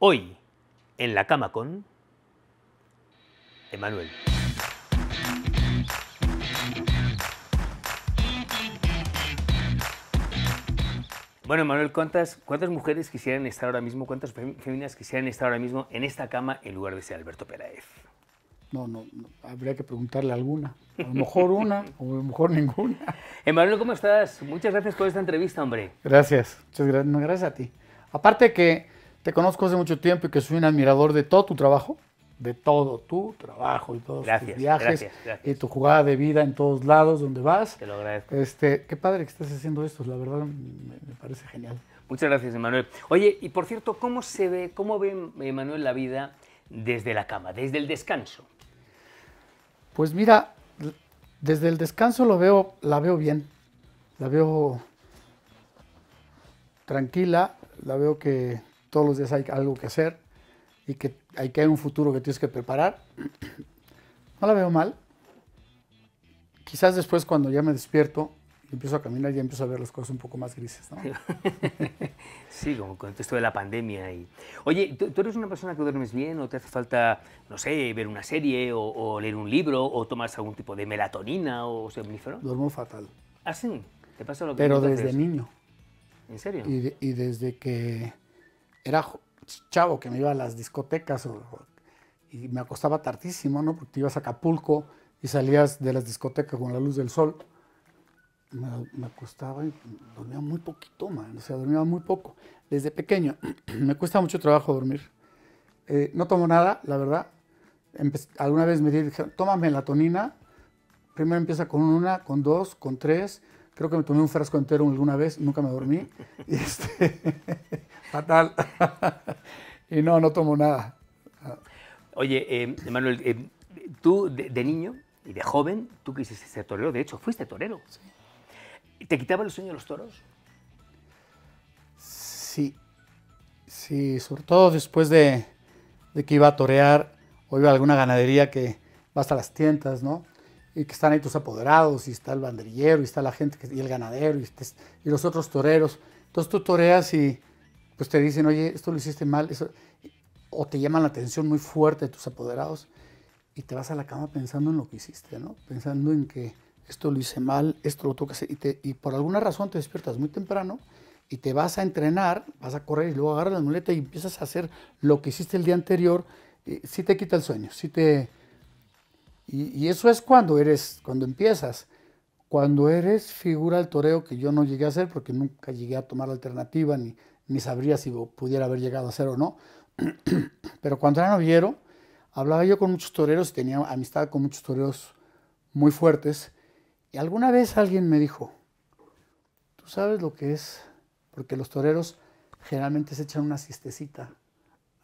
Hoy, en la cama con Emanuel. Bueno, Emanuel, ¿cuántas, ¿cuántas mujeres quisieran estar ahora mismo, cuántas femeninas quisieran estar ahora mismo en esta cama en lugar de ser Alberto Peraez? No, no, habría que preguntarle alguna. A lo mejor una, o a lo mejor ninguna. Emanuel, ¿cómo estás? Muchas gracias por esta entrevista, hombre. Gracias, muchas gracias, gracias a ti. Aparte que te conozco hace mucho tiempo y que soy un admirador de todo tu trabajo, de todo tu trabajo y todos gracias, tus viajes y tu jugada de vida en todos lados donde vas. Te lo agradezco. Este, qué padre que estés haciendo esto, la verdad me, parece genial. Muchas gracias, Emanuel. Oye, y por cierto, ¿cómo se ve, cómo ve Emanuel la vida desde la cama, desde el descanso? Pues mira, desde el descanso lo veo, la veo bien, la veo tranquila, la veo que todos los días hay algo que hacer y que hay que hay un futuro que tienes que preparar. No la veo mal. Quizás después cuando ya me despierto y empiezo a caminar ya empiezo a ver las cosas un poco más grises, sí, como con esto de la pandemia. Y... Oye, ¿tú, eres una persona que duermes bien o te hace falta, no sé, ver una serie o, leer un libro o tomas algún tipo de melatonina o somnífero? Duermo fatal. ¿Ah, sí? ¿Te pasa lo que Pero desde niño. ¿En serio? y desde que era chavo que me iba a las discotecas y me acostaba tardísimo, ¿no? Porque te ibas a Acapulco y salías de las discotecas con la luz del sol. Me, acostaba y dormía muy poquito, man. O sea, dormía muy poco. Desde pequeño me cuesta mucho trabajo dormir. Eh, no tomo nada, la verdad. alguna vez me dijeron, toma melatonina. Primero empieza con una, con dos, con tres Creo que me tomé un frasco entero alguna vez, nunca me dormí. Este, fatal. y no, no tomo nada. Oye, eh, Manuel, eh, tú de, niño y de joven, tú quisiste ser torero, de hecho, fuiste torero. ¿Te quitaba el sueño los toros? Sí, sí, sobre todo después de, de que iba a torear o iba a alguna ganadería que va a las tientas, ¿no? y que están ahí tus apoderados, y está el banderillero, y está la gente, y el ganadero, este y, los otros toreros. Entonces tú toreas y pues te dicen, oye, esto lo hiciste mal, o te llaman la atención muy fuerte de tus apoderados, y te vas a la cama pensando en lo que hiciste, ¿no? Pensando en que esto lo hice mal, esto lo toca hacer, y, por alguna razón te despiertas muy temprano y te vas a entrenar, vas a correr y luego agarras la muleta y empiezas a hacer lo que hiciste el día anterior, si te quita el sueño, si te y, eso es cuando eres, cuando empiezas. Cuando eres figura del toreo, que yo no llegué a ser porque nunca llegué a tomar la alternativa, ni, sabría si pudiera haber llegado a ser o no. Pero cuando era noviero, hablaba yo con muchos toreros tenía amistad con muchos toreros muy fuertes. Y alguna vez alguien me dijo, ¿tú sabes lo que es? Porque los toreros generalmente se echan una siestecita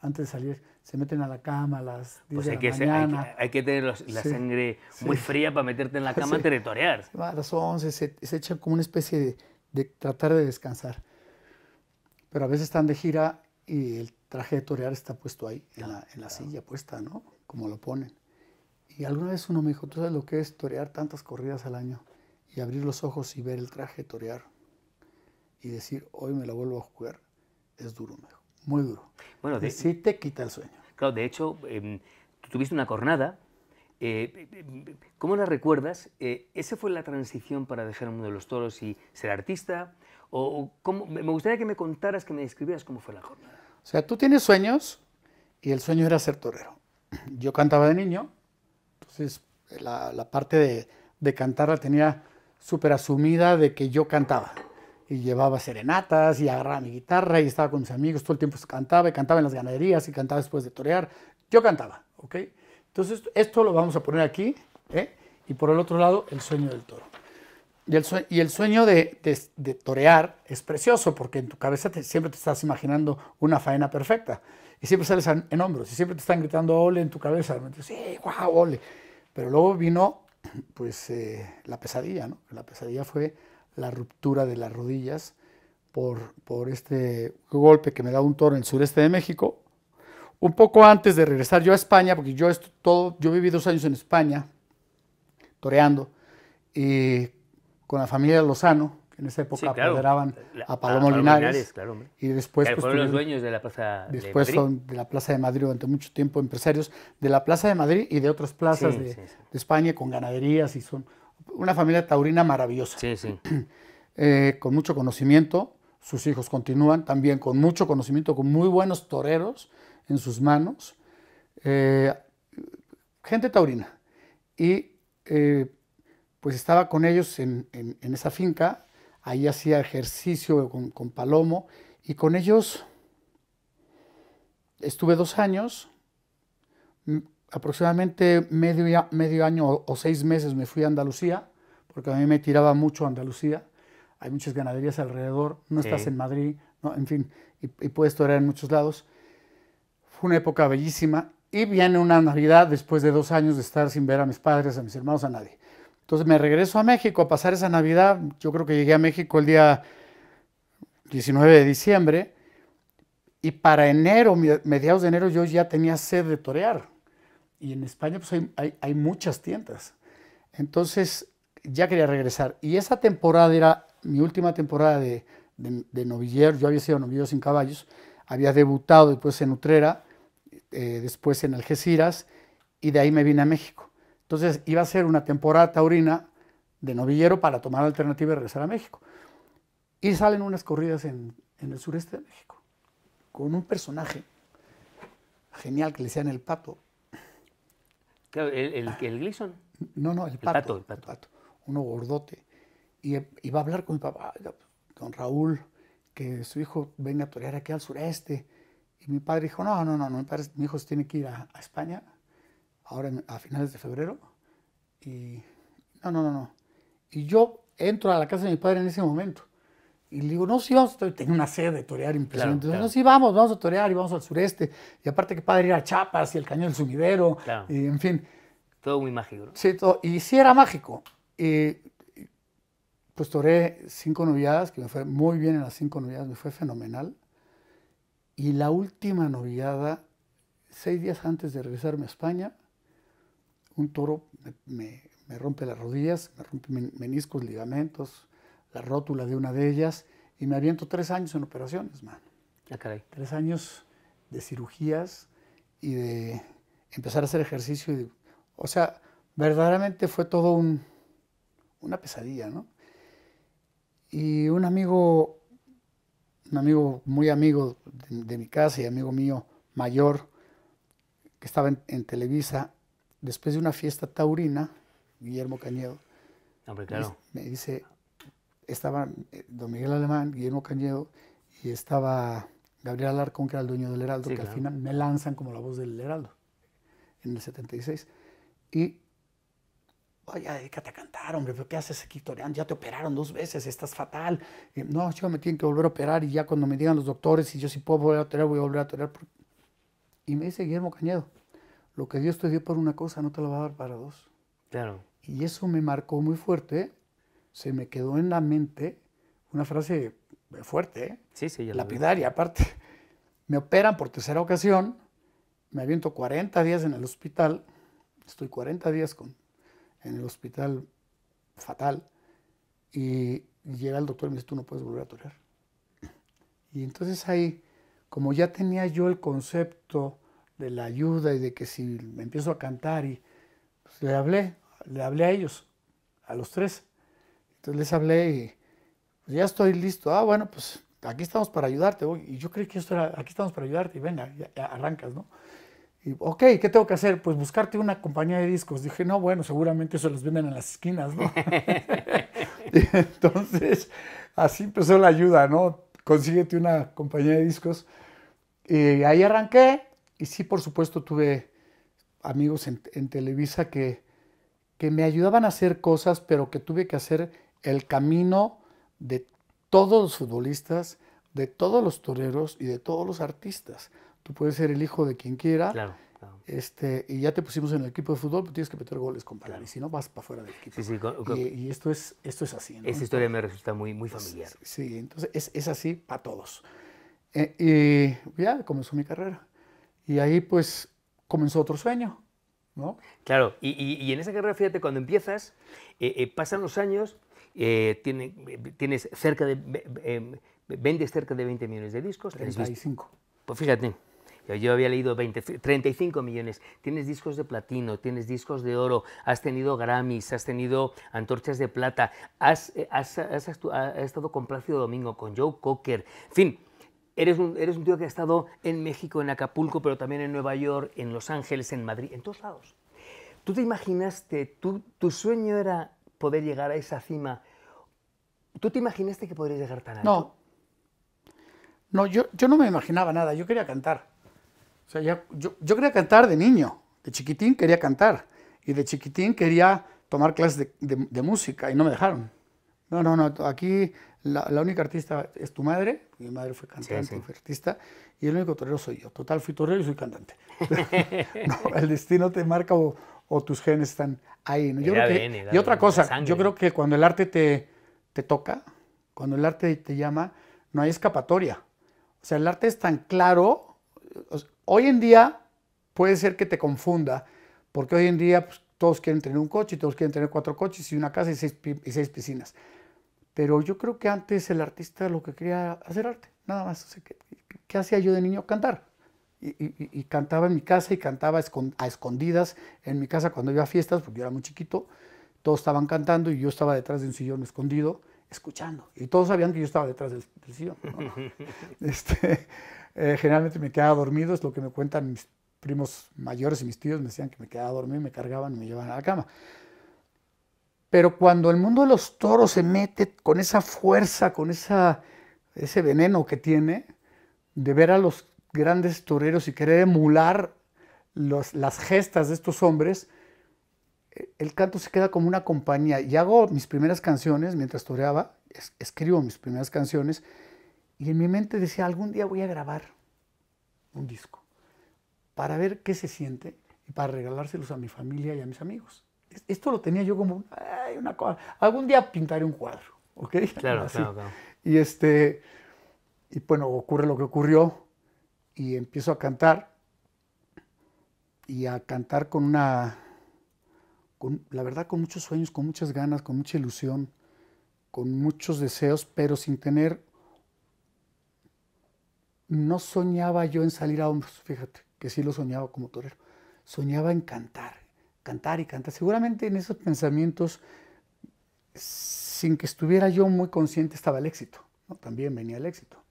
antes de salir se meten a la cama las pues de hay que mañana. hay, que tener la sangre muy fría para meterte en la cama sí. a torear. A las 11 se, echa como una especie de, tratar de descansar. Pero a veces están de gira y el traje de torear está puesto ahí, en, la, silla puesta, ¿no? Como lo ponen. Y alguna vez uno me dijo, ¿tú sabes lo que es torear tantas corridas al año? Y abrir los ojos y ver el traje de torear. Y decir, hoy me la vuelvo a jugar. Es duro, ¿no? muy duro. Bueno, de, sí te quita el sueño. Claro, de hecho, em, tuviste una cornada. Eh, ¿Cómo la recuerdas? Eh, ¿Esa fue la transición para dejar el mundo de los toros y ser artista? O, me gustaría que me contaras, que me describieras cómo fue la jornada. O sea, tú tienes sueños y el sueño era ser torero. Yo cantaba de niño, entonces eh, la, parte de, de cantar la tenía súper asumida de que yo cantaba y llevaba serenatas y agarraba mi guitarra y estaba con mis amigos, todo el tiempo cantaba y cantaba en las ganaderías y cantaba después de torear. Yo cantaba, ¿ok? Entonces esto lo vamos a poner aquí ¿eh? y por el otro lado el sueño del toro. Y el, y el sueño de, torear es precioso porque en tu cabeza siempre te estás imaginando una faena perfecta y siempre sales en hombros y siempre te están gritando ole en tu cabeza. Y dices, ole. Pero luego vino pues eh, la pesadilla, ¿no? La pesadilla fue la ruptura de las rodillas por, por este golpe que me da un toro en el sureste de México. Un poco antes de regresar yo a España, porque yo, yo viví dos años en España, toreando, y con la familia Lozano, que en esa época apoderaban a Paloma Linares, y después pues, dueños de la plaza de Madrid. Son de la plaza de Madrid durante mucho tiempo empresarios de la plaza de Madrid y de otras plazas de, de, España con ganaderías y son una familia taurina maravillosa. Eh, con mucho conocimiento, sus hijos continúan también con mucho conocimiento, con muy buenos toreros en sus manos. Eh, gente taurina. Y eh, pues estaba con ellos en, esa finca, ahí hacía ejercicio con, con, Palomo y con ellos estuve dos años, aproximadamente medio, medio año o, seis meses me fui a Andalucía, porque a mí me tiraba mucho Andalucía. Hay muchas ganaderías alrededor, no estás en Madrid, no, en fin, y, y puedes torear en muchos lados. Fue una época bellísima y viene una Navidad después de dos años de estar sin ver a mis padres, a mis hermanos, a nadie. Entonces me regreso a México a pasar esa Navidad. Yo creo que llegué a México el día 19 de diciembre. Y para enero, mediados de enero, yo ya tenía sed de torear y en España pues hay, hay, hay, muchas tiendas. Entonces ya quería regresar. Y esa temporada era mi última temporada de, de, novillero. Yo había sido novillero sin caballos. Había debutado después en Utrera, eh, después en Algeciras y de ahí me vine a México. Entonces iba a ser una temporada taurina de novillero para tomar la alternativa y regresar a México. Y salen unas corridas en, en el sureste de México con un personaje genial que le decían el pato el, el, ah. el Gleason. No, no, el pato, el pato. Uno gordote. Y, iba a hablar con mi papá, don Raúl, que su hijo venga a torear aquí al sureste. Y mi padre dijo, no, no, no, mi, padre, mi hijo tiene que ir a, España, ahora a finales de febrero. Y no, no, no, no. Y yo entro a la casa de mi padre en ese momento. Y le digo, no, sí, vamos tengo Tenía una sed de torear impresionante. No, sí, vamos, vamos a torear y vamos al sureste. Y aparte, que padre ir a Chapas y el cañón del sumidero. Y, en fin. Todo muy mágico. ¿no? Sí, todo. Y sí era mágico. pues toreé cinco noviadas, que me fue muy bien en las cinco noviadas, me fue fenomenal. Y la última noviada, seis días antes de regresarme a España, un toro me, me, me rompe las rodillas, me rompe meniscos, ligamentos, la rótula de una de ellas y me aviento tres años en operaciones, man. Ya, ah, caray. Tres años de cirugías y de empezar a hacer ejercicio. o sea, verdaderamente fue todo una pesadilla, ¿no? Y un amigo, un amigo muy amigo de, mi casa y amigo mío mayor, que estaba en, Televisa, después de una fiesta taurina, Guillermo Cañedo, me dice, estaban eh, don Miguel Alemán, Guillermo Cañedo y estaba Gabriel Alarcón, que era el dueño del Heraldo, que al final me lanzan como la voz del Heraldo en el 76. Y, oye, dedícate a cantar, hombre, qué haces aquí Ya te operaron dos veces, estás fatal. no, yo me tienen que volver a operar y ya cuando me digan los doctores si yo sí puedo volver a torear, voy a volver a torear. Y me dice Guillermo Cañedo, lo que Dios te dio por una cosa no te lo va a dar para dos. Claro. Y eso me marcó muy fuerte, se me quedó en la mente una frase fuerte, ¿eh? sí, lapidaria aparte. Me operan por tercera ocasión, me aviento 40 días en el hospital, estoy 40 días con, en el hospital fatal, y llega el doctor y me dice, tú no puedes volver a torear. Y entonces ahí, como ya tenía yo el concepto de la ayuda y de que si me empiezo a cantar, y pues, le hablé, le hablé a ellos, a los tres. Entonces les hablé y pues, ya estoy listo. Ah, bueno, pues aquí estamos para ayudarte. Y yo creí que esto era, aquí estamos para ayudarte. Y venga, arrancas, ¿no? Y, ok, ¿qué tengo que hacer? Pues buscarte una compañía de discos. Dije, no, bueno, seguramente eso los venden en las esquinas, ¿no? entonces, así empezó la ayuda, ¿no? Consíguete una compañía de discos. Y ahí arranqué. Y sí, por supuesto, tuve amigos en, en Televisa que, que me ayudaban a hacer cosas, pero que tuve que hacer el camino de todos los futbolistas, de todos los toreros y de todos los artistas. Tú puedes ser el hijo de quien quiera. Este, y ya te pusimos en el equipo de fútbol, pero tienes que meter goles, con Claro. Y si no, vas para fuera del equipo. y, esto es, esto es así. Esa historia me resulta muy, muy familiar. Sí, entonces es, así para todos. Eh, y ya comenzó mi carrera. Y ahí pues comenzó otro sueño, ¿no? Claro, y, en esa carrera, fíjate, cuando empiezas, eh, eh, pasan los años eh, tiene, tienes cerca de, em, vendes cerca de 20 millones de discos. 35. Pues fíjate, yo, había leído 20, 35 millones. Tienes discos de platino, tienes discos de oro, has tenido Grammys, has tenido antorchas de plata, has, eh, has, estado con Plácido Domingo, con Joe Cocker, en fin. Eres un, eres un tío que ha estado en México, en Acapulco, pero también en Nueva York, en Los Ángeles, en Madrid, en todos lados. ¿Tú te imaginaste, tú, tu sueño era poder llegar a esa cima. ¿Tú te imaginaste que podrías llegar tan alto? No. No, yo, yo no me imaginaba nada, yo quería cantar. O sea, ya, yo, yo, quería cantar de niño, de chiquitín quería cantar. Y de chiquitín quería tomar clases de, música y no me dejaron. No, no, no, aquí la, única artista es tu madre, mi madre fue cantante, fue artista, y el único torero soy yo. Total, fui torero y soy cantante. no, el destino te marca o tus genes están ahí. y otra cosa, yo creo que cuando el arte te, toca, cuando el arte te llama, no hay escapatoria. O sea, el arte es tan claro. hoy en día puede ser que te confunda, porque hoy en día pues, todos quieren tener un coche, todos quieren tener cuatro coches y una casa y seis, piscinas. Pero yo creo que antes el artista lo que quería hacer arte, nada más. O sea, ¿Qué hacía yo de niño? Cantar y, cantaba en mi casa y cantaba a escondidas en mi casa cuando iba a fiestas, porque yo era muy chiquito, todos estaban cantando y yo estaba detrás de un sillón escondido escuchando. Y todos sabían que yo estaba detrás del, sillón. Este, eh, generalmente me quedaba dormido, es lo que me cuentan mis primos mayores y mis tíos, me decían que me quedaba dormido, me cargaban y me llevaban a la cama. Pero cuando el mundo de los toros se mete con esa fuerza, con esa, ese veneno que tiene, de ver a los grandes toreros y querer emular los, las gestas de estos hombres, eh, el canto se queda como una compañía. Y hago mis primeras canciones mientras toreaba, escribo mis primeras canciones, y en mi mente decía, algún día voy a grabar un disco para ver qué se siente y para regalárselos a mi familia y a mis amigos. Esto lo tenía yo como Ay, una cosa. Algún día pintaré un cuadro, ¿ok? claro, Y este, y bueno, ocurre lo que ocurrió y empiezo a cantar y a cantar con una, con, la verdad, con muchos sueños, con muchas ganas, con mucha ilusión, con muchos deseos, pero sin tener, no soñaba yo en salir a hombros, fíjate, que sí lo soñaba como torero, soñaba en cantar, cantar y cantar. Seguramente en esos pensamientos, sin que estuviera yo muy consciente, estaba el éxito, también venía el éxito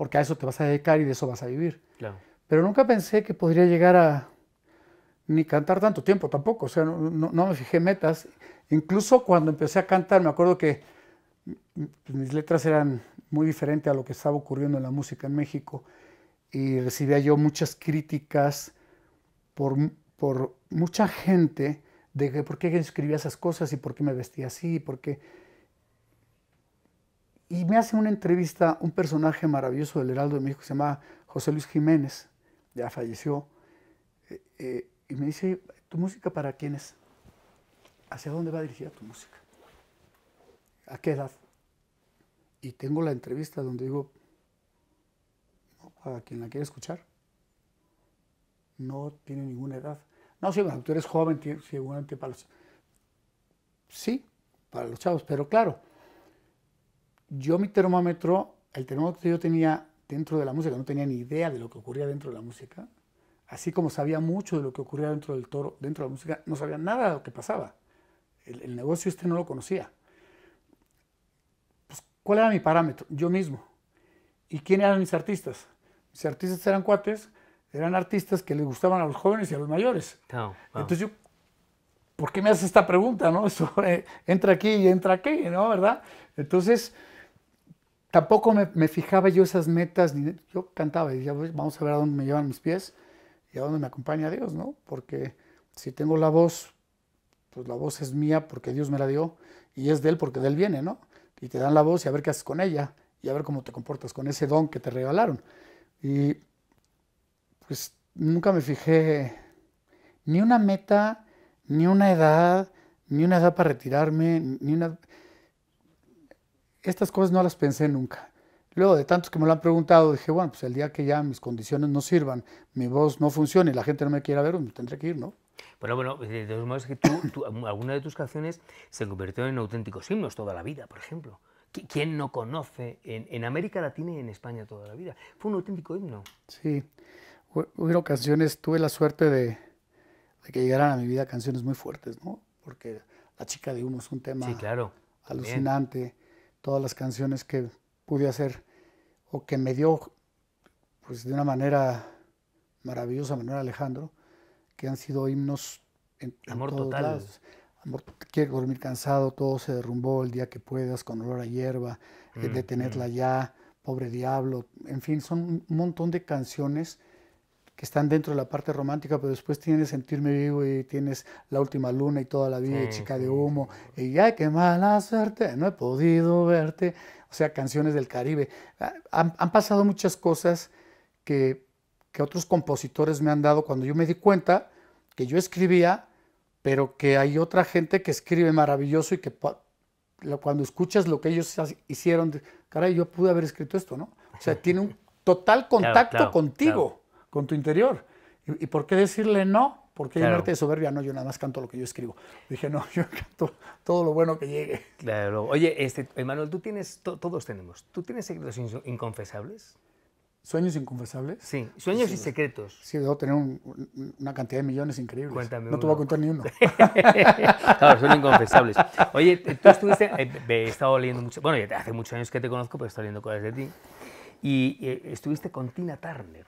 porque a eso te vas a dedicar y de eso vas a vivir. Claro. Pero nunca pensé que podría llegar a ni cantar tanto tiempo tampoco, o sea, no, me fijé metas. Incluso cuando empecé a cantar, me acuerdo que mis letras eran muy diferentes a lo que estaba ocurriendo en la música en México y recibía yo muchas críticas por, por mucha gente de que por qué escribía esas cosas y por qué me vestía así, y por qué y me hace una entrevista un personaje maravilloso del Heraldo de México, se llama José Luis Jiménez, ya falleció, eh, eh, y me dice, ¿tu música para quién es? ¿Hacia dónde va dirigida tu música? ¿A qué edad? Y tengo la entrevista donde digo, a quien la quiere escuchar. No tiene ninguna edad. No, si tú eres joven, seguramente para los... Sí, para los chavos, pero claro, yo mi termómetro, el termómetro que yo tenía dentro de la música, no tenía ni idea de lo que ocurría dentro de la música, así como sabía mucho de lo que ocurría dentro del toro, dentro de la música, no sabía nada de lo que pasaba. El, negocio este no lo conocía. Pues, ¿Cuál era mi parámetro? Yo mismo. ¿Y quién eran mis artistas? Mis artistas eran cuates, eran artistas que les gustaban a los jóvenes y a los mayores. Oh, Entonces yo, ¿por qué me haces esta pregunta? No? Eso, eh, entra aquí y entra aquí, ¿no? ¿Verdad? Entonces tampoco me, fijaba yo esas metas, yo cantaba y decía, pues, vamos a ver a dónde me llevan mis pies y a dónde me acompaña Dios, ¿no? Porque si tengo la voz, pues la voz es mía porque Dios me la dio y es de Él porque de Él viene, ¿no? Y te dan la voz y a ver qué haces con ella y a ver cómo te comportas con ese don que te regalaron. Y pues nunca me fijé ni una meta, ni una edad, ni una edad para retirarme, ni una estas cosas no las pensé nunca. Luego de tantos que me lo han preguntado, dije, bueno, pues el día que ya mis condiciones no sirvan, mi voz no funcione y la gente no me quiera ver, pues me tendré que ir, ¿no? Bueno, bueno, de todos modos que alguna de tus canciones se convirtió en auténticos himnos toda la vida, por ejemplo. ¿Quién no conoce en, América Latina y en España toda la vida? Fue un auténtico himno. Sí, hubo canciones, tuve la suerte de, que llegaran a mi vida canciones muy fuertes, ¿no? Porque La chica de uno es un tema sí, claro, alucinante todas las canciones que pude hacer o que me dio pues de una manera maravillosa Manuel Alejandro, que han sido himnos en, Amor todos total. lados. Amor, quiero dormir cansado, todo se derrumbó el día que puedas, con olor a hierba, eh, detenerla ya, pobre diablo, en fin, son un montón de canciones que están dentro de la parte romántica, pero después tienes Sentirme Vivo y tienes La Última Luna y Toda la Vida Chica de Humo y Ya, qué mala suerte, no he podido verte. O sea, canciones del Caribe. Ah, han, pasado muchas cosas que, que otros compositores me han dado cuando yo me di cuenta que yo escribía, pero que hay otra gente que escribe maravilloso y que cuando escuchas lo que ellos hicieron, caray, yo pude haber escrito esto, ¿no? O sea, tiene un total contacto contigo con tu interior. ¿Y, por qué decirle no? Porque hay un arte de soberbia, no, yo nada más canto lo que yo escribo. Dije, no, yo canto todo lo bueno que llegue. Claro. Oye, este, Emanuel, tú tienes, todos tenemos, ¿tú tienes secretos inconfesables? ¿Sueños inconfesables? Sí, sueños y secretos. Sí, debo tener una cantidad de millones increíbles. Cuéntame no te voy a contar ni uno. claro, son inconfesables. Oye, tú estuviste, eh, he estado leyendo mucho, bueno, hace muchos años que te conozco, pero he estado leyendo cosas de ti, y eh, estuviste con Tina Turner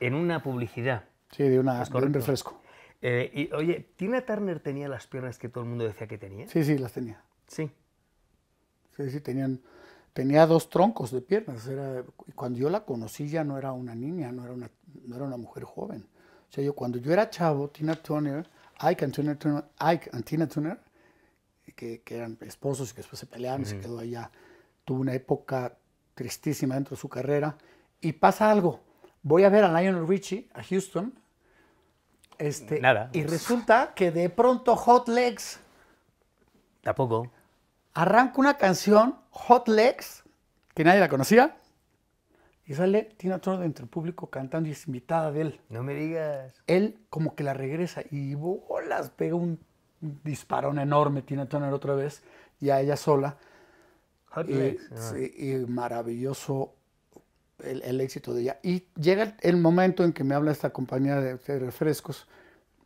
en una publicidad. Sí, de, una, un refresco. Eh, y, oye, ¿Tina Turner tenía las piernas que todo el mundo decía que tenía? Sí, sí, las tenía. Sí. Sí, sí, tenían, tenía dos troncos de piernas. Era, cuando yo la conocí ya no era una niña, no era una, era una mujer joven. O sea, yo cuando yo era chavo, Tina Turner, Ike and Tina Turner, Ike Tina Turner que, eran esposos y que después se pelearon y se quedó allá, tuvo una época tristísima dentro de su carrera y pasa algo voy a ver a Lionel Richie a Houston. Este, Nada. Y resulta que de pronto Hot Legs. Tampoco. Arranca una canción, Hot Legs, que nadie la conocía. Y sale Tina Turner entre el público cantando y es invitada de él. No me digas. Él como que la regresa y bolas, pega un disparón enorme Tina Turner otra vez y a ella sola. Hot Legs. y maravilloso el, éxito de ella. Y llega el momento en que me habla esta compañía de, refrescos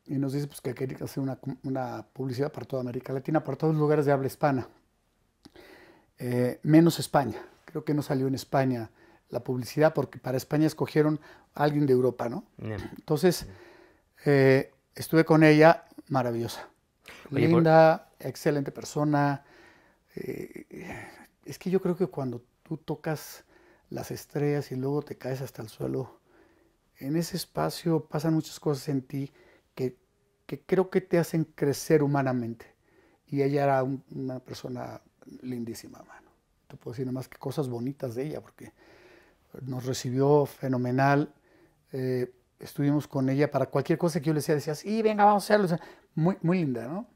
y nos dice pues, que quería hacer una, publicidad para toda América Latina, para todos los lugares de habla hispana, eh, menos España. Creo que no salió en España la publicidad porque para España escogieron a alguien de Europa, ¿no? Entonces, eh, estuve con ella, maravillosa. Linda, excelente persona. Eh, es que yo creo que cuando tú tocas las estrellas y luego te caes hasta el suelo. En ese espacio pasan muchas cosas en ti que, creo que te hacen crecer humanamente. Y ella era una persona lindísima, mano. Te puedo decir nada más que cosas bonitas de ella, porque nos recibió fenomenal. Eh, estuvimos con ella para cualquier cosa que yo le decía, decías, y venga, vamos a hacerlo. muy, muy linda, ¿no?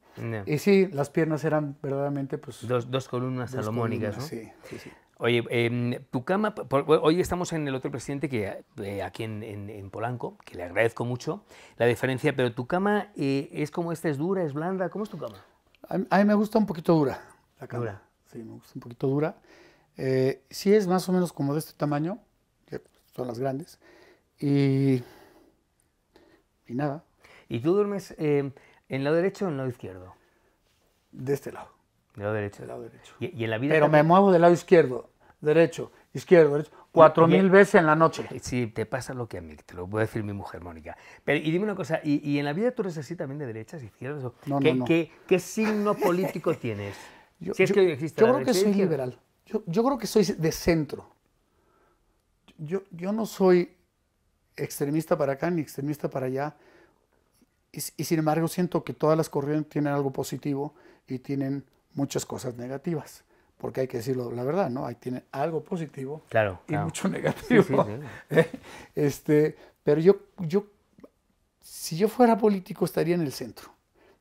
Y sí, las piernas eran verdaderamente pues... Dos, dos columnas salomónicas, ¿no? Sí, sí, sí. Oye, em, tu cama, hoy estamos en el otro presidente que eh, aquí en, Polanco, que le agradezco mucho la diferencia, pero tu cama eh, es como esta, es dura, es blanda, ¿cómo es tu cama? A, mí me gusta un poquito dura la cama. Dura. Sí, me gusta un poquito dura. Eh, sí es más o menos como de este tamaño, son las grandes, y, y nada. ¿Y tú duermes em, ¿En lado derecho o en lado izquierdo? De este lado. ¿De lado derecho. De lado derecho. Y, en la vida Pero me muevo del lado izquierdo, derecho, izquierdo, derecho. Cuatro mil e- veces en la noche. Sí, te pasa lo que a mí, te lo puede decir mi mujer, Mónica. Pero, y dime una cosa, ¿y, en la vida tú eres así también de derechas, izquierdas? No, ¿Qué, no, ¿qué, signo político tienes? Yo, creo que soy liberal. Yo, yo, creo que soy de centro. Yo, yo no soy extremista para acá ni extremista para allá y, sin embargo siento que todas las corrientes tienen algo positivo y tienen muchas cosas negativas porque hay que decirlo la verdad, ¿no? Ahí tienen algo positivo claro, y mucho negativo. ¿eh? Este, pero yo, yo, si yo fuera político, estaría en el centro.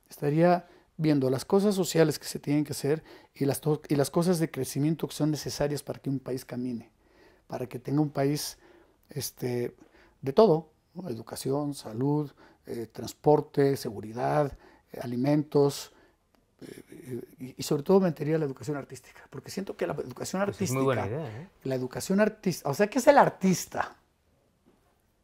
Estaría viendo las cosas sociales que se tienen que hacer y las, y las cosas de crecimiento que son necesarias para que un país camine, para que tenga un país este, de todo, educación, salud, eh, transporte, seguridad, eh, alimentos eh, y, sobre todo me de la educación artística, porque siento que la pues educación artística... La educación artística, o sea, ¿qué es el artista?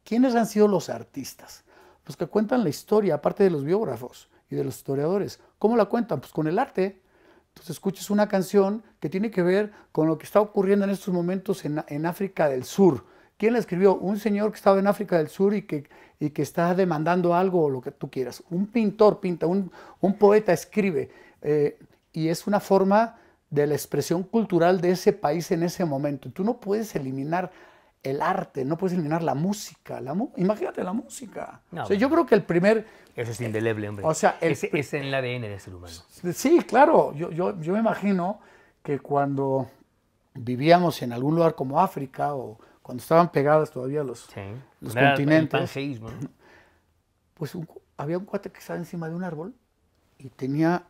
¿Quiénes han sido los artistas? Los que cuentan la historia, aparte de los biógrafos y de los historiadores. ¿Cómo la cuentan? Pues con el arte. Entonces escuches una canción que tiene que ver con lo que está ocurriendo en estos momentos en, en África del Sur, ¿Quién la escribió? Un señor que estaba en África del Sur y que, y que está demandando algo o lo que tú quieras. Un pintor pinta, un, un poeta escribe. Eh, y es una forma de la expresión cultural de ese país en ese momento. Tú no puedes eliminar el arte, no puedes eliminar la música. imagínate la música. yo creo que el primer... Eso es indeleble, hombre. O sea, es, es, en el ADN del ser humano. Sí, claro. Yo, yo, yo me imagino que cuando vivíamos en algún lugar como África o cuando estaban pegadas todavía los, continentes, pues había un cuate que estaba encima de un árbol y tenía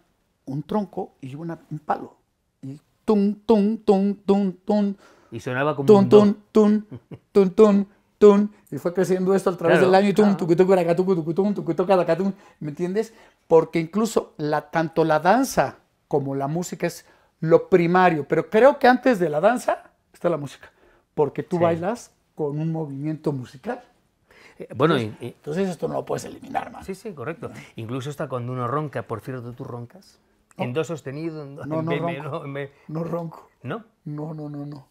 un tronco y una, un palo. Y tum, tum, tum, tum, tum. Y sonaba como tum, un tum, tum, tum, Y fue creciendo esto a través del año ¿Me entiendes? Porque incluso la, tanto la danza como la música es lo primario. Pero creo que antes de la danza está la música porque tú bailas con un movimiento musical. Eh, bueno, entonces, esto no lo puedes eliminar más. Sí, sí, correcto. Incluso está cuando uno ronca, por cierto, tú roncas. En do sostenido, no, no, ronco. no ronco. ¿No? No, no, no, no.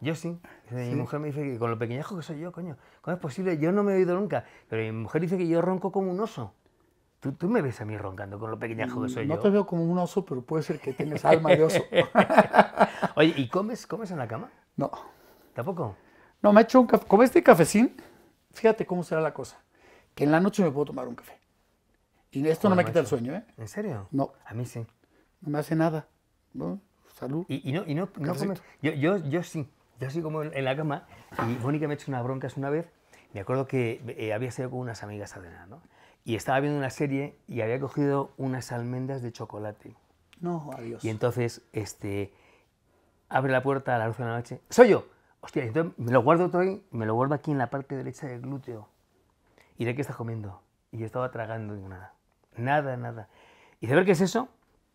Yo sí. Mi mujer me dice que con lo pequeñajo que soy yo, coño, ¿cómo es posible? Yo no me he oído nunca. Pero mi mujer dice que yo ronco como un oso. Tú, tú me ves a mí roncando con lo pequeñajo que soy yo. No te veo como un oso, pero puede ser que tienes alma de oso. Oye, ¿y comes, comes en la cama? No. ¿Tampoco? No, me ha hecho un café. Con este cafecín, fíjate cómo será la cosa. Que en la noche me puedo tomar un café. Y esto no, me quita el sueño, ¿eh? ¿En serio? No. A mí sí. No me hace nada. Salud. Y, no, y no, yo, yo, yo, sí. Yo sí como en, la cama. Y Mónica me ha hecho unas broncas una vez. Me acuerdo que eh, había salido con unas amigas a cenar, ¿no? Y estaba viendo una serie y había cogido unas almendras de chocolate. No, adiós. Y entonces, este, abre la puerta a la luz de la noche. ¡Soy yo! Hostia, entonces me lo guardo todo me lo guardo aquí en la parte derecha del glúteo. Y de qué estás comiendo. Y yo estaba tragando y nada. Nada, nada. Y de ver qué es eso,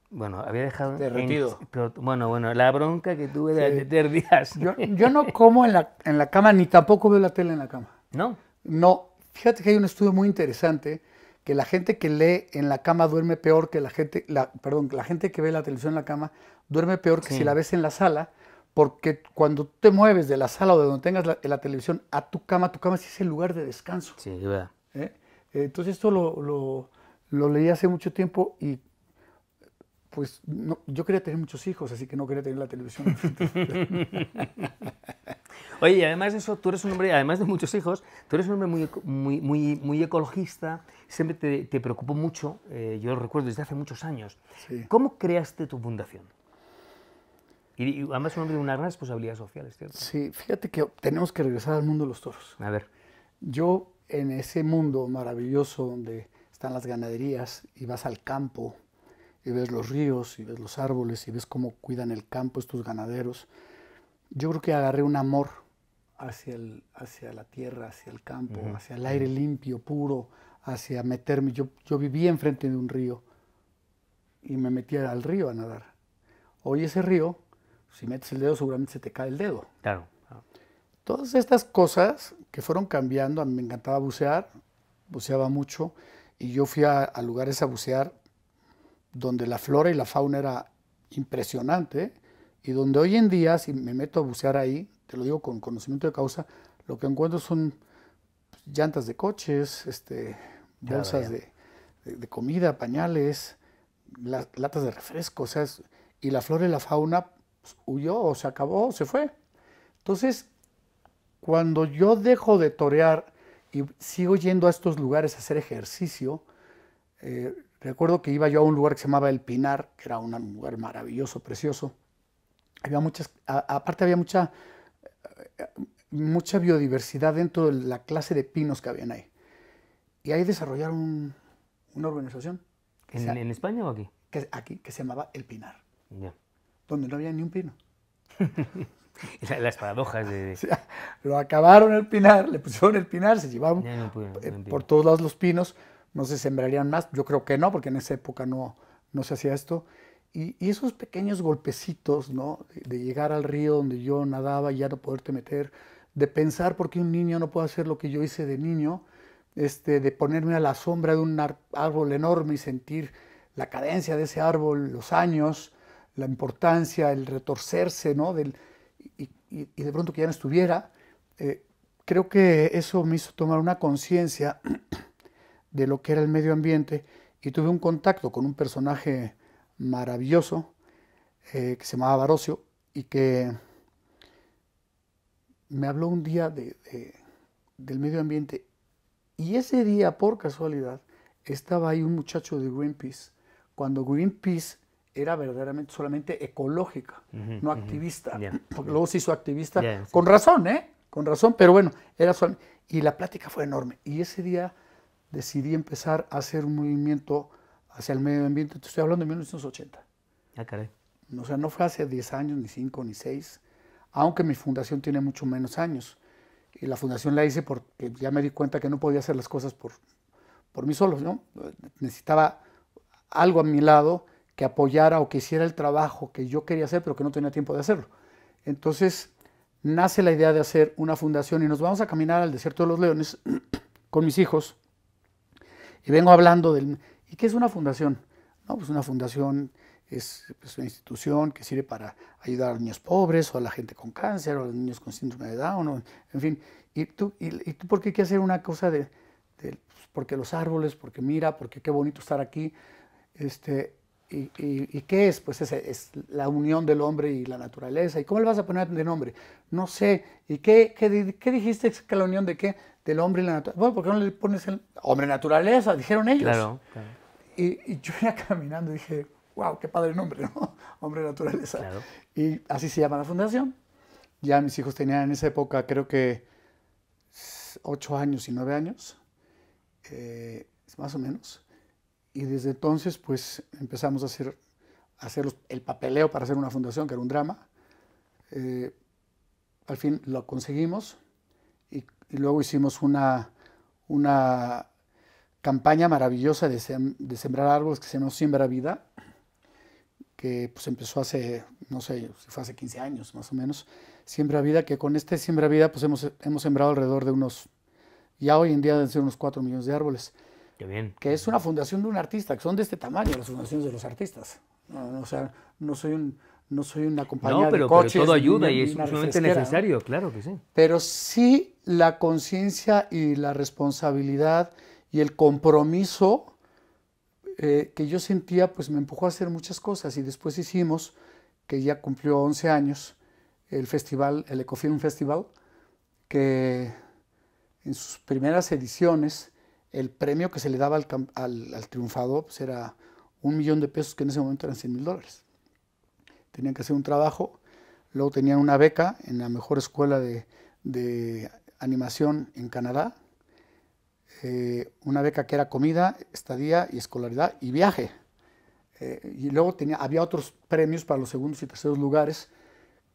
bueno, había dejado. Derretido. En, pero, bueno, bueno, la bronca que tuve de tres días. Yo, no como en la, cama ni tampoco veo la tele en la cama. No. No. Fíjate que hay un estudio muy interesante que la gente que lee en la cama duerme peor que la gente, la, perdón, la gente que ve la televisión en la cama duerme peor que si la ves en la sala, porque cuando te mueves de la sala o de donde tengas la, televisión a tu cama, tu cama sí es el lugar de descanso. Sí, verdad. ¿Eh? Entonces esto lo, lo, leí hace mucho tiempo y pues yo quería tener muchos hijos, así que no quería tener la televisión. Oye, y además de eso, tú eres un hombre, además de muchos hijos, tú eres un hombre muy, muy, muy, muy ecologista, siempre te, te preocupó mucho, eh, yo lo recuerdo desde hace muchos años. ¿Cómo creaste tu fundación? Y, además un hombre de una gran responsabilidad social, cierto? Sí, fíjate que tenemos que regresar al mundo de los toros. A ver. Yo, en ese mundo maravilloso donde están las ganaderías y vas al campo y ves los ríos y ves los árboles y ves cómo cuidan el campo estos ganaderos, yo creo que agarré un amor hacia, el, hacia la tierra, hacia el campo, hacia el aire limpio, puro, hacia meterme. Yo, yo vivía enfrente de un río y me metía al río a nadar. Hoy ese río si metes el dedo, seguramente se te cae el dedo. Claro. Todas estas cosas que fueron cambiando, a mí me encantaba bucear, buceaba mucho, y yo fui a, lugares a bucear donde la flora y la fauna era impresionante, y donde hoy en día, si me meto a bucear ahí, te lo digo con conocimiento de causa, lo que encuentro son llantas de coches, este, bolsas de, comida, pañales, latas de refresco, o sea, y la flora y la fauna huyó o se acabó, se fue. Entonces, cuando yo dejo de torear y sigo yendo a estos lugares a hacer ejercicio, eh, recuerdo que iba yo a un lugar que se llamaba El Pinar, que era un lugar maravilloso, precioso. Había muchas, aparte había mucha, eh, mucha biodiversidad dentro de la clase de pinos que habían ahí. Y ahí desarrollaron una organización. ¿En, España o aquí? aquí, que se llamaba El Pinar. Ya donde no había ni un pino. Las paradojas de... lo acabaron el pinar, le pusieron el pinar, se llevaban eh, por todos lados los pinos, no se sembrarían más, yo creo que no, porque en esa época no, no se hacía esto. Y, esos pequeños golpecitos, ¿no? De, llegar al río donde yo nadaba y ya no poderte meter, de pensar por qué un niño no puede hacer lo que yo hice de niño, este, de ponerme a la sombra de un árbol enorme y sentir la cadencia de ese árbol, los años, la importancia, el retorcerse, ¿no? Del, y, de pronto que ya no estuviera, eh, creo que eso me hizo tomar una conciencia de lo que era el medio ambiente y tuve un contacto con un personaje maravilloso eh, que se llamaba Barocio y que me habló un día del medio ambiente y ese día, por casualidad, estaba ahí un muchacho de Greenpeace. Cuando Greenpeace era verdaderamente solamente ecológica, no activista. Porque luego se hizo activista, con razón, ¿eh? Con razón, pero bueno, era Y la plática fue enorme. Y ese día decidí empezar a hacer un movimiento hacia el medio ambiente. estoy hablando de 1980. Ya ah, caray. O sea, no fue hace 10 años, ni 5, ni 6, aunque mi fundación tiene mucho menos años. Y la fundación la hice porque ya me di cuenta que no podía hacer las cosas por, por mí solo, ¿no? Necesitaba algo a mi lado que apoyara o que hiciera el trabajo que yo quería hacer, pero que no tenía tiempo de hacerlo. Entonces nace la idea de hacer una fundación y nos vamos a caminar al desierto de los leones con mis hijos y vengo hablando del... ¿Y qué es una fundación? No, pues una fundación es pues, una institución que sirve para ayudar a niños pobres o a la gente con cáncer o a los niños con síndrome de Down, en fin. ¿Y tú, y, tú por qué quieres hacer una cosa de, pues, porque los árboles, porque mira, porque qué bonito estar aquí? Este, ¿Y, qué es? Pues es, la unión del hombre y la naturaleza. ¿Y cómo le vas a poner de nombre? No sé. ¿Y qué, dijiste que la unión de qué? Del hombre y la naturaleza. Bueno, ¿por no le pones el hombre naturaleza? Dijeron ellos. Claro, Y, yo iba caminando y dije, wow, qué padre nombre, ¿no? hombre naturaleza. Claro. Y así se llama la fundación. Ya mis hijos tenían en esa época, creo que, ocho años y nueve años, eh, más o menos y desde entonces pues empezamos a hacer, a hacer el papeleo para hacer una fundación, que era un drama. Eh, al fin lo conseguimos y, luego hicimos una, una campaña maravillosa de, sembrar árboles que se llamó Siembra Vida, que pues empezó hace, no sé, fue hace 15 años más o menos, Siembra Vida, que con este Siembra Vida pues hemos, hemos sembrado alrededor de unos, ya hoy en día deben ser unos 4 millones de árboles. Que es una fundación de un artista, que son de este tamaño las fundaciones de los artistas. No, o sea, no soy un no soy una compañía de coches. Pero todo ayuda y es sumamente necesario, claro que sí. Pero sí la conciencia y la responsabilidad y el compromiso eh, que yo sentía, pues me empujó a hacer muchas cosas. Y después hicimos, que ya cumplió 11 años, el festival, el Ecofilm Festival, que en sus primeras ediciones el premio que se le daba al, triunfador pues, era un millón de pesos, que en ese momento eran 100 mil dólares. Tenían que hacer un trabajo, luego tenían una beca en la mejor escuela de, animación en Canadá, eh, una beca que era comida, estadía y escolaridad y viaje. Eh, y luego tenía, había otros premios para los segundos y terceros lugares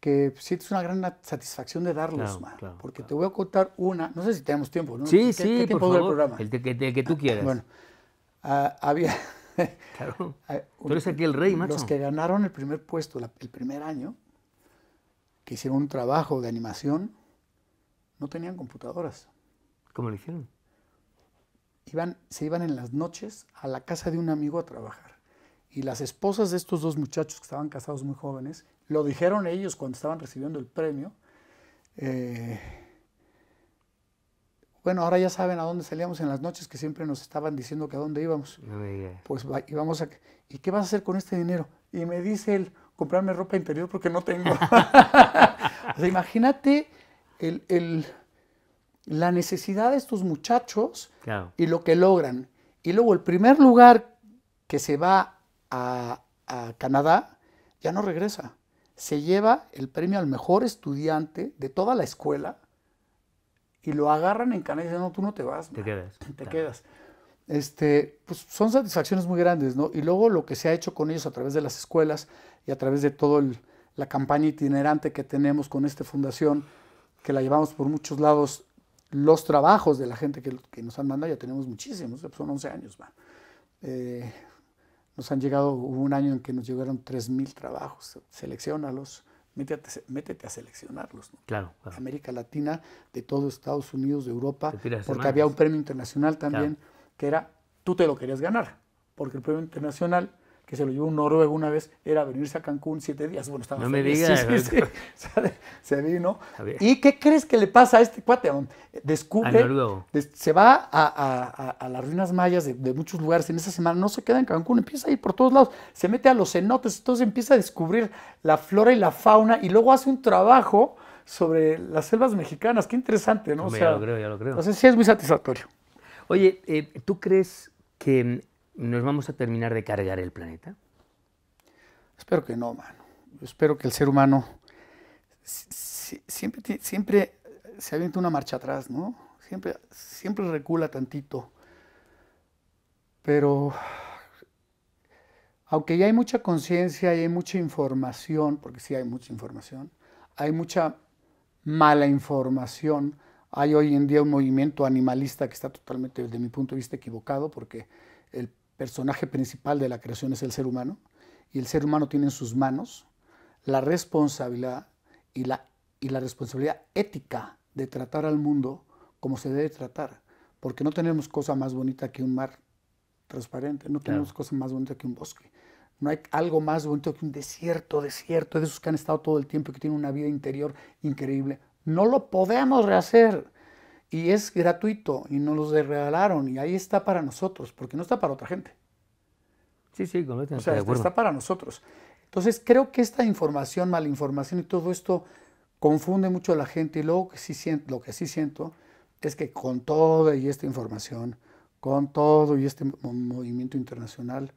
que sí, es una gran satisfacción de darlos, porque te voy a contar una, no sé si tenemos tiempo, ¿no? Sí, sí, por el que, tú quieras. Bueno, ah, había... claro, tú eres aquí el rey, macho. Los que ganaron el primer puesto el primer año, que hicieron un trabajo de animación, no tenían computadoras. ¿Cómo lo hicieron? Iban, se iban en las noches a la casa de un amigo a trabajar y las esposas de estos dos muchachos que estaban casados muy jóvenes, lo dijeron ellos cuando estaban recibiendo el premio. Eh, bueno, ahora ya saben a dónde salíamos en las noches, que siempre nos estaban diciendo que a dónde íbamos. pues íbamos a... ¿Y qué vas a hacer con este dinero? Y me dice él, comprarme ropa interior porque no tengo. o sea, imagínate el, el, la necesidad de estos muchachos y lo que logran. Y luego el primer lugar que se va a, Canadá, ya no regresa. Se lleva el premio al mejor estudiante de toda la escuela y lo agarran en Canadá y dicen, no, tú no te vas. Te quedas. Te quedas. Este, pues son satisfacciones muy grandes, ¿no? Y luego lo que se ha hecho con ellos a través de las escuelas y a través de toda la campaña itinerante que tenemos con esta fundación, que la llevamos por muchos lados, los trabajos de la gente que, que nos han mandado, ya tenemos muchísimos, son 11 años, va Eh, nos han llegado, hubo un año en que nos llegaron 3.000 trabajos, seleccionalos, métete, métete a seleccionarlos. Claro, América Latina, de todo Estados Unidos, de Europa, porque había un premio internacional también, que era, tú te lo querías ganar, porque el premio internacional que se lo llevó un noruego una vez, era venirse a Cancún siete días. Bueno, estaba No me digas. se vino. ¿Y qué crees que le pasa a este cuate? Eh, descubre, se va a, las ruinas mayas de, muchos lugares en esa semana, no se queda en Cancún, empieza a ir por todos lados, se mete a los cenotes, entonces empieza a descubrir la flora y la fauna y luego hace un trabajo sobre las selvas mexicanas. Qué interesante, ¿no? o sea, ya lo creo, ya lo creo. sí es muy satisfactorio. Oye, eh, ¿tú crees que ¿nos vamos a terminar de cargar el planeta? Espero que no, mano. espero que el ser humano siempre, siempre se avienta una marcha atrás, ¿no? Siempre, siempre recula tantito. Pero aunque ya hay mucha conciencia y hay mucha información, porque sí hay mucha información, hay mucha mala información. Hay hoy en día un movimiento animalista que está totalmente, desde mi punto de vista, equivocado, porque el personaje principal de la creación es el ser humano, y el ser humano tiene en sus manos la responsabilidad y la, y la responsabilidad ética de tratar al mundo como se debe tratar, porque no tenemos cosa más bonita que un mar transparente, no tenemos cosa más bonita que un bosque, no hay algo más bonito que un desierto, desierto, de esos que han estado todo el tiempo que tiene una vida interior increíble. No lo podemos rehacer, y es gratuito y nos los regalaron y ahí está para nosotros, porque no está para otra gente. Sí, sí, completamente. O sea, está para nosotros. Entonces, creo que esta información, información y todo esto confunde mucho a la gente. Y luego lo que sí siento es que con toda y esta información, con todo y este movimiento internacional,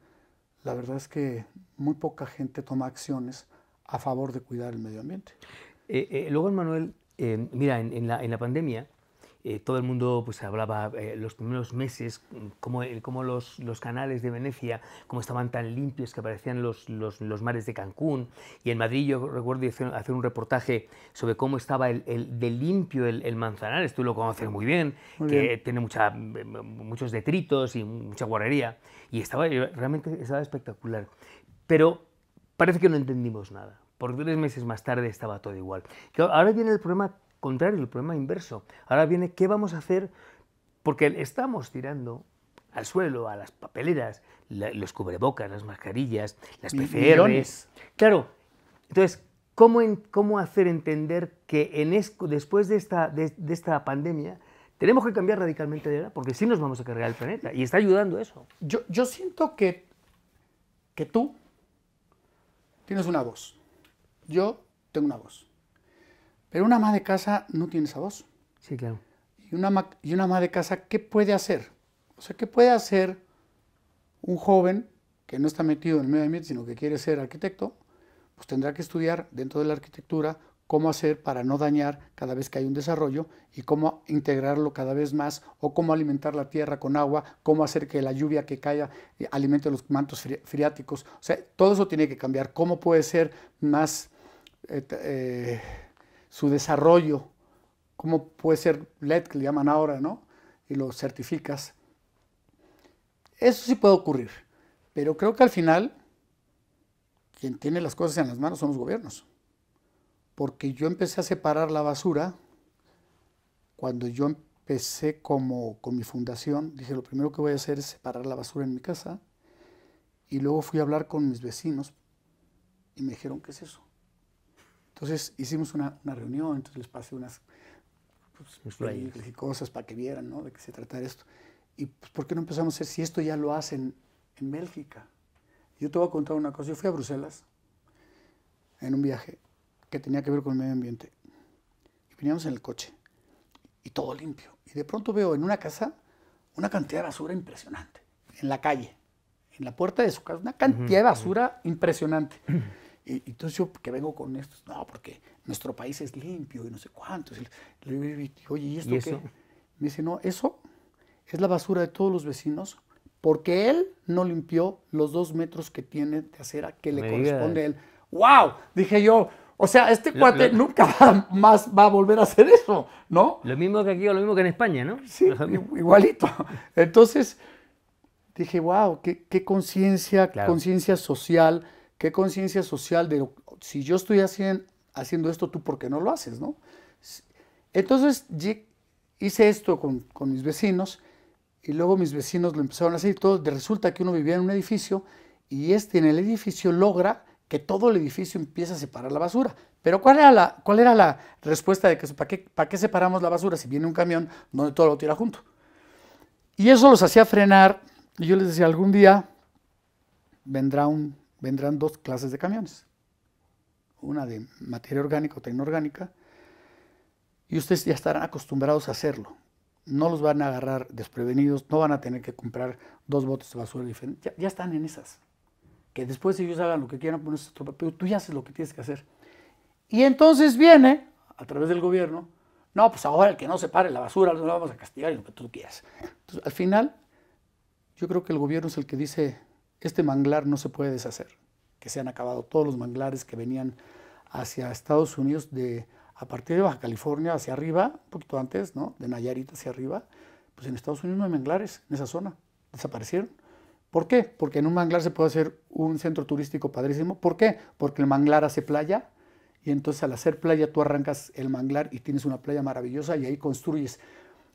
la verdad es que muy poca gente toma acciones a favor de cuidar el medio ambiente. Eh, eh, luego, Manuel, eh, mira, la, en la pandemia eh, todo el mundo pues hablaba eh, los primeros meses cómo, eh, cómo los, los, canales de Venecia cómo estaban tan limpios que aparecían los, los, los mares de Cancún y en Madrid yo recuerdo hacer, un reportaje sobre cómo estaba el, el de limpio el, el Manzanares, tú lo conoces muy bien, que tiene mucha, muchos detritos y mucha guarrería y estaba realmente estaba espectacular, pero parece que no entendimos nada. Por tres meses más tarde estaba todo igual. Ahora viene el problema contrario, el problema inverso. Ahora viene qué vamos a hacer porque estamos tirando al suelo, a las papeleras, los cubrebocas, las mascarillas, las PCR. Claro, entonces, ¿cómo, ¿cómo, hacer entender que en después de esta, de, esta pandemia tenemos que cambiar radicalmente de edad? Porque si nos vamos a cargar el planeta y está ayudando eso. Yo, yo siento que, que tú tienes una voz. Yo tengo una voz. Pero una ama de casa no tiene esa voz. Sí, claro. Y una, ama, y una de casa, ¿qué puede hacer? O sea, ¿qué puede hacer un joven que no está metido en el medio ambiente, sino que quiere ser arquitecto? Pues tendrá que estudiar dentro de la arquitectura cómo hacer para no dañar cada vez que hay un desarrollo y cómo integrarlo cada vez más o cómo alimentar la tierra con agua, cómo hacer que la lluvia que caiga eh, alimente los mantos friáticos. O sea, todo eso tiene que cambiar. ¿Cómo puede ser más... Eh, eh, su desarrollo, como puede ser LED que le llaman ahora, ¿no? Y lo certificas. Eso sí puede ocurrir, pero creo que al final quien tiene las cosas en las manos son los gobiernos. Porque yo empecé a separar la basura cuando yo empecé como con mi fundación, dije, lo primero que voy a hacer es separar la basura en mi casa. Y luego fui a hablar con mis vecinos y me dijeron, ¿qué es eso? Entonces hicimos una, reunión, entonces les pasé unas pues, cosas para que vieran ¿no? de qué se trata esto. Y pues, ¿por qué no empezamos a hacer si esto ya lo hacen en Bélgica? Yo te voy a contar una cosa. Yo fui a Bruselas en un viaje que tenía que ver con el medio ambiente. Y veníamos en el coche y todo limpio. Y de pronto veo en una casa una cantidad de basura impresionante, en la calle, en la puerta de su casa, una cantidad de basura impresionante. Y, entonces yo que vengo con esto, no, porque nuestro país es limpio y no sé cuánto. oye, ¿y esto qué? Me dice, no, eso es la basura de todos los vecinos porque él no limpió los dos metros que tiene de acera que le corresponde a él. ¡Wow! Dije yo, o sea, este cuate nunca más va a volver a hacer eso, ¿no? Lo mismo que aquí o lo mismo que en España, ¿no? Sí, igualito. Entonces dije, wow, qué, conciencia, conciencia social ¿Qué conciencia social de si yo estoy haciendo, esto, tú por qué no lo haces? ¿no? Entonces hice esto con, mis vecinos y luego mis vecinos lo empezaron a hacer y todo. Resulta que uno vivía en un edificio y este en el edificio logra que todo el edificio empiece a separar la basura. Pero ¿cuál era la, cuál era la respuesta de que ¿para para qué separamos la basura si viene un camión donde todo lo tira junto? Y eso los hacía frenar. Y yo les decía, algún día vendrá un vendrán dos clases de camiones. Una de materia orgánica o inorgánica. Y ustedes ya estarán acostumbrados a hacerlo. No los van a agarrar desprevenidos, no van a tener que comprar dos botes de basura diferentes. Ya, están en esas. Que después ellos hagan lo que quieran, pues, papel tú ya haces lo que tienes que hacer. Y entonces viene, a través del gobierno, no, pues ahora el que no separe la basura lo vamos a castigar y lo que tú quieras. Entonces, al final, yo creo que el gobierno es el que dice, este manglar no se puede deshacer, que se han acabado todos los manglares que venían hacia Estados Unidos de a partir de Baja California hacia arriba, un poquito antes, ¿no? De Nayarit hacia arriba, pues en Estados Unidos no hay manglares en esa zona, desaparecieron. ¿Por qué? Porque en un manglar se puede hacer un centro turístico padrísimo. ¿Por qué? Porque el manglar hace playa y entonces al hacer playa tú arrancas el manglar y tienes una playa maravillosa y ahí construyes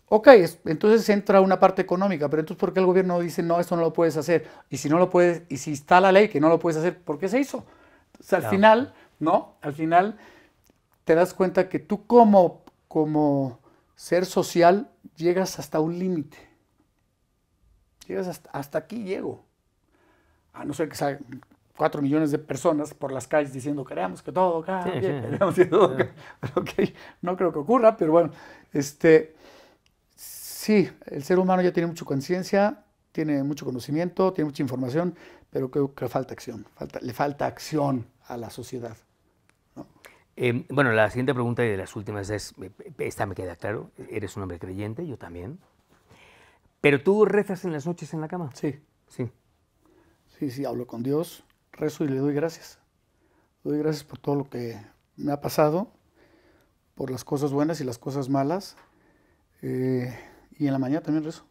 Ok, entonces entra una parte económica, pero entonces ¿por qué el gobierno dice no, eso no lo puedes hacer? Y si no lo puedes, y si está la ley que no lo puedes hacer, ¿por qué se hizo? al final, ¿no? Al final te das cuenta que tú como, como ser social llegas hasta un límite. Llegas hasta, aquí, llego. A no ser que salgan cuatro millones de personas por las calles diciendo queremos que todo cambie, queremos que todo Okay, no creo que ocurra, pero bueno, este... Sí, el ser humano ya tiene mucha conciencia, tiene mucho conocimiento, tiene mucha información, pero creo que falta acción, le falta acción a la sociedad. Em, bueno, la siguiente pregunta y de las últimas es, eh, eh, esta me queda claro, eres un hombre creyente, yo también, pero tú rezas en las noches en la cama. Sí. Sí. Sí, sí, hablo con Dios, rezo y le doy gracias. Le doy gracias por todo lo que me ha pasado, por las cosas buenas y las cosas malas. Eh, y en la mañana también rezo.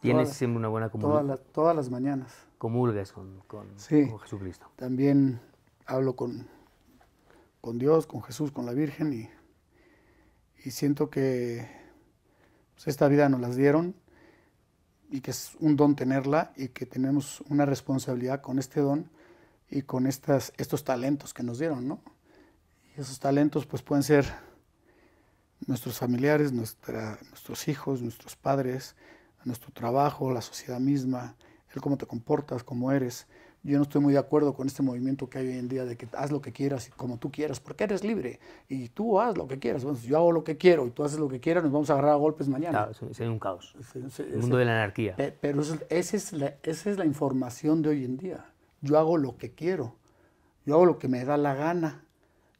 Tienes siempre una buena comunión. Todas las, mañanas. Comulgas con, con, Jesucristo. También hablo con, con Dios, con Jesús, con la Virgen y, siento que pues, esta vida nos las dieron y que es un don tenerla y que tenemos una responsabilidad con este don y con estas, estos talentos que nos dieron, ¿no? Y esos talentos pues pueden ser nuestros familiares, nuestros hijos, nuestros padres, nuestro trabajo, la sociedad misma, el cómo te comportas, cómo eres. Yo no estoy muy de acuerdo con este movimiento que hay hoy en día de que haz lo que quieras y como tú quieras, porque eres libre y tú haz lo que quieras. yo hago lo que quiero y tú haces lo que quieras, nos vamos a agarrar a golpes mañana. No, sería un caos. es, mundo de la anarquía. Pero esa es, la, esa es la información de hoy en día. Yo hago lo que quiero, yo hago lo que me da la gana,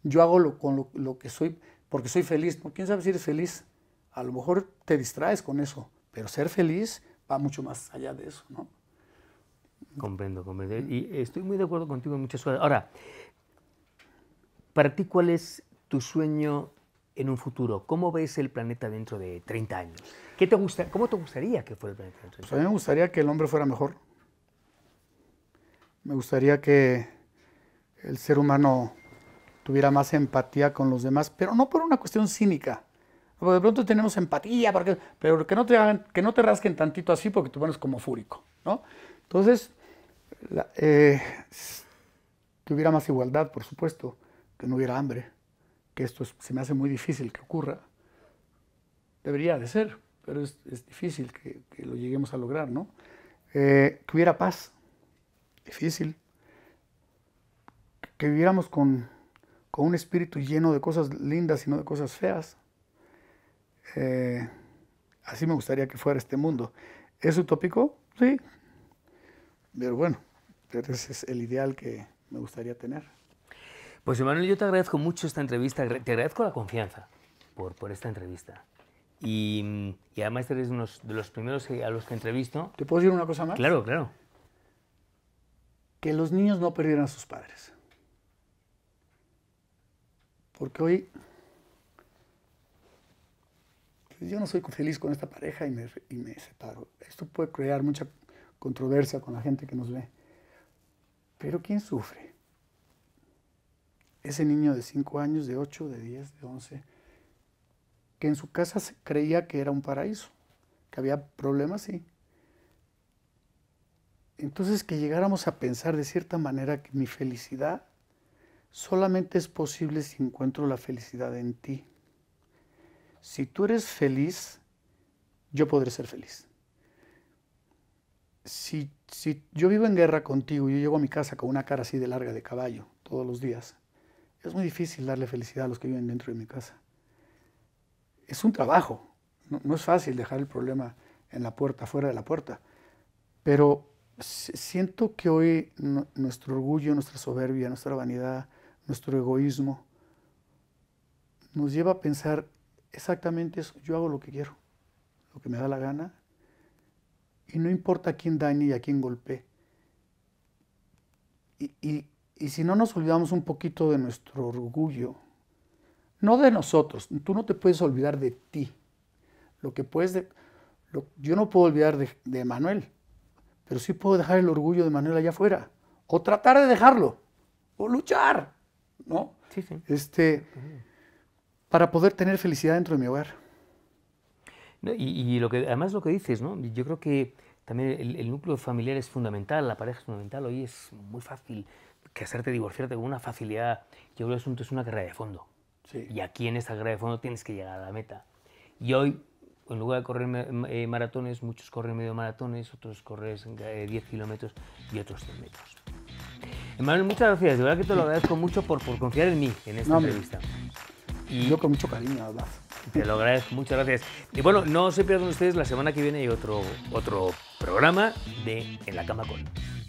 yo hago lo, con lo que soy porque soy feliz. ¿Quién sabe si eres feliz? A lo mejor te distraes con eso, pero ser feliz va mucho más allá de eso, ¿no? Comprendo, comprendo. Y estoy muy de acuerdo contigo en muchas cosas. Ahora, para ti, ¿cuál es tu sueño en un futuro? ¿Cómo ves el planeta dentro de 30 años? ¿Qué te gusta, ¿Cómo te gustaría que fuera el planeta dentro de 30 años? Pues a mí me gustaría que el hombre fuera mejor. Me gustaría que el ser humano tuviera más empatía con los demás, pero no por una cuestión cínica. de pronto tenemos empatía, porque, pero que no, te rasquen tantito así porque tú pones como fúrico, ¿no? Entonces, que eh, hubiera más igualdad, por supuesto, que no hubiera hambre, que esto se me hace muy difícil que ocurra. Debería de ser, pero es, difícil que, lo lleguemos a lograr, ¿no? Eh, que hubiera paz, difícil. que viviéramos con con un espíritu lleno de cosas lindas y no de cosas feas. Eh, así me gustaría que fuera este mundo. ¿Es utópico? Sí. Pero bueno, ese es el ideal que me gustaría tener. Pues Emanuel, yo te agradezco mucho esta entrevista, te agradezco la confianza por, esta entrevista. Y, y además eres uno de los primeros a los que entrevisto. ¿Te puedo decir una cosa más? Claro, claro. Que los niños no perdieran a sus padres. Porque hoy pues, yo no soy feliz con esta pareja y me, y me separo. Esto puede crear mucha controversia con la gente que nos ve. Pero ¿quién sufre? Ese niño de 5 años, de 8, de 10, de 11, que en su casa creía que era un paraíso, que había problemas, sí. Entonces que llegáramos a pensar de cierta manera que mi felicidad solamente es posible si encuentro la felicidad en ti. Si tú eres feliz, yo podré ser feliz. Si, yo vivo en guerra contigo, y yo llego a mi casa con una cara así de larga de caballo todos los días, es muy difícil darle felicidad a los que viven dentro de mi casa. Es un trabajo, no, es fácil dejar el problema en la puerta, fuera de la puerta, pero siento que hoy nuestro orgullo, nuestra soberbia, nuestra vanidad nuestro egoísmo, nos lleva a pensar exactamente eso, yo hago lo que quiero, lo que me da la gana, y no importa a quién dañe y a quién golpee. Y, si no nos olvidamos un poquito de nuestro orgullo, no de nosotros, tú no te puedes olvidar de ti, lo que puedes... yo no puedo olvidar de, de Manuel, pero sí puedo dejar el orgullo de Manuel allá afuera, o tratar de dejarlo, o luchar, ¿no? Sí, sí. Este, para poder tener felicidad dentro de mi hogar. y, lo que, además lo que dices, ¿no? Yo creo que también el, núcleo familiar es fundamental, la pareja es fundamental. Hoy es muy fácil casarte, divorciarte con una facilidad. Yo creo que el asunto es una carrera de fondo. Y aquí en esa carrera de fondo tienes que llegar a la meta. Y hoy, en lugar de correr eh, maratones, muchos corren medio maratones, otros corren 10 eh, kilómetros y otros 100 metros. Emmanuel, muchas gracias. De verdad que te lo agradezco mucho por, por confiar en mí en esta entrevista. Y yo con mucho cariño, además. Te lo agradezco, muchas gracias. Y bueno, no se pierdan ustedes, la semana que viene hay otro, otro programa de En la Cama Con.